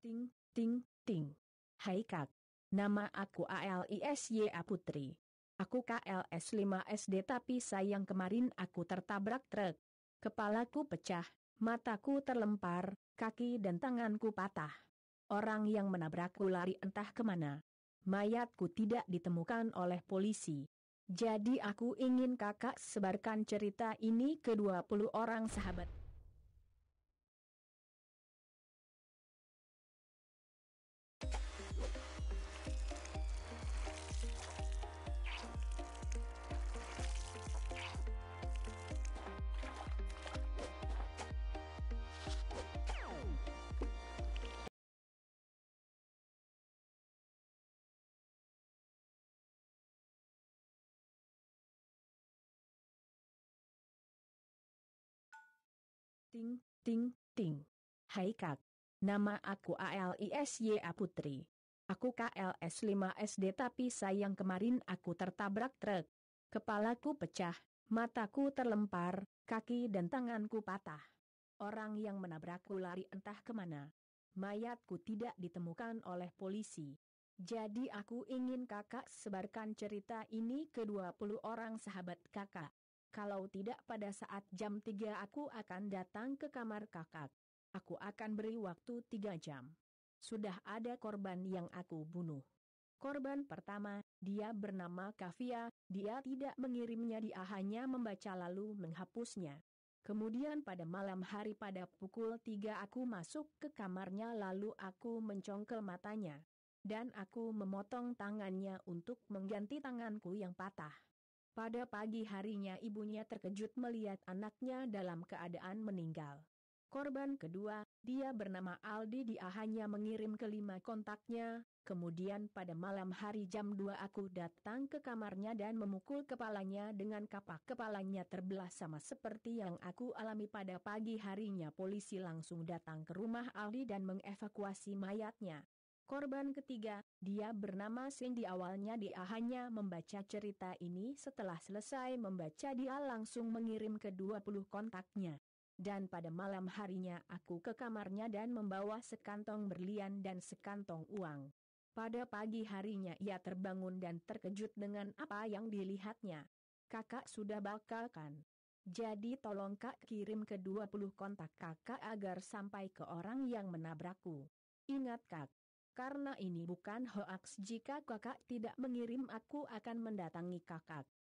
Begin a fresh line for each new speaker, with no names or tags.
Ting, ting, ting. Hai kak. Nama aku ALISYA Putri. Aku KLS 5 SD tapi sayang kemarin aku tertabrak truk. Kepalaku pecah, mataku terlempar, kaki dan tanganku patah. Orang yang menabrakku lari entah kemana. Mayatku tidak ditemukan oleh polisi. Jadi aku ingin kakak sebarkan cerita ini ke 20 orang sahabat. Ting, ting, ting. Hai kak. Nama aku ALISYA Putri. Aku KLS 5 SD tapi sayang kemarin aku tertabrak truk. Kepalaku pecah, mataku terlempar, kaki dan tanganku patah. Orang yang menabrakku lari entah kemana. Mayatku tidak ditemukan oleh polisi. Jadi aku ingin kakak sebarkan cerita ini ke 20 orang sahabat kakak. Kalau tidak pada saat jam 3 aku akan datang ke kamar kakak. Aku akan beri waktu 3 jam. Sudah ada korban yang aku bunuh. Korban pertama, dia bernama Kavia, dia tidak mengirimnya dia hanya membaca lalu menghapusnya. Kemudian pada malam hari pada pukul 3 aku masuk ke kamarnya lalu aku mencongkel matanya. Dan aku memotong tangannya untuk mengganti tanganku yang patah. Pada pagi harinya ibunya terkejut melihat anaknya dalam keadaan meninggal. Korban kedua, dia bernama Aldi dia hanya mengirim kelima kontaknya, kemudian pada malam hari jam 2 aku datang ke kamarnya dan memukul kepalanya dengan kapak kepalanya terbelah sama seperti yang aku alami pada pagi harinya polisi langsung datang ke rumah Aldi dan mengevakuasi mayatnya. Korban ketiga, dia bernama Cindy awalnya dia hanya membaca cerita ini setelah selesai membaca dia langsung mengirim ke 20 kontaknya. Dan pada malam harinya aku ke kamarnya dan membawa sekantong berlian dan sekantong uang. Pada pagi harinya ia terbangun dan terkejut dengan apa yang dilihatnya. Kakak sudah bakalkan. Jadi tolong kak kirim ke 20 kontak kakak agar sampai ke orang yang menabrakku. Ingat kak, karena ini bukan hoaks jika kakak tidak mengirim aku akan mendatangi kakak